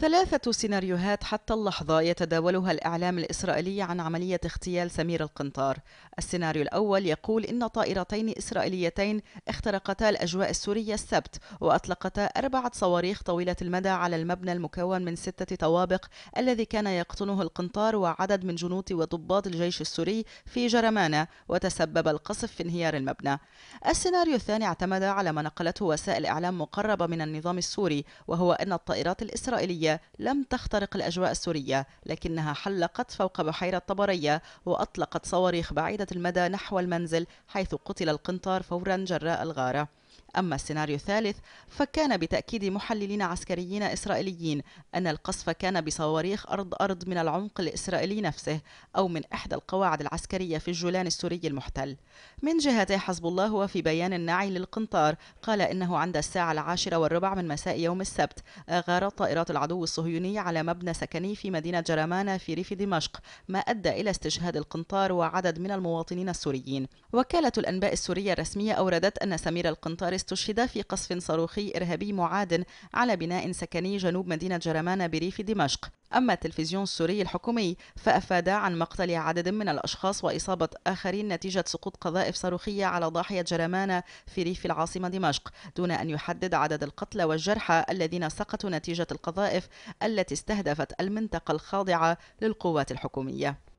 ثلاثة سيناريوهات حتى اللحظة يتداولها الإعلام الإسرائيلي عن عملية اغتيال سمير القنطار. السيناريو الأول يقول إن طائرتين إسرائيليتين اخترقتا الأجواء السورية السبت وأطلقتا أربعة صواريخ طويلة المدى على المبنى المكون من ستة طوابق الذي كان يقطنه القنطار وعدد من جنود وضباط الجيش السوري في جرمانة وتسبب القصف في انهيار المبنى. السيناريو الثاني اعتمد على ما نقلته وسائل إعلام مقربة من النظام السوري وهو أن الطائرات الإسرائيلية الأمريكية لم تخترق الأجواء السورية لكنها حلقت فوق بحيرة طبرية وأطلقت صواريخ بعيدة المدى نحو المنزل حيث قتل القنطار فورا جراء الغارة أما السيناريو الثالث فكان بتأكيد محللين عسكريين إسرائيليين أن القصف كان بصواريخ أرض أرض من العمق الإسرائيلي نفسه أو من إحدى القواعد العسكرية في الجولان السوري المحتل من جهته حزب الله وفي بيان ناعي للقنطار قال إنه عند الساعة العاشرة والربع من مساء يوم السبت أغارت طائرات العدو الصهيوني على مبنى سكني في مدينة جرمانة في ريف دمشق ما أدى إلى استشهاد القنطار وعدد من المواطنين السوريين وكالة الأنباء السورية الرسمية أوردت أن سمير القنطار آخر استشهد في قصف صاروخي إرهابي معاد على بناء سكني جنوب مدينة جرمانة بريف دمشق أما التلفزيون السوري الحكومي فأفاد عن مقتل عدد من الأشخاص وإصابة آخرين نتيجة سقوط قذائف صاروخية على ضاحية جرمانة في ريف العاصمة دمشق دون أن يحدد عدد القتلى والجرحى الذين سقطوا نتيجة القذائف التي استهدفت المنطقة الخاضعة للقوات الحكومية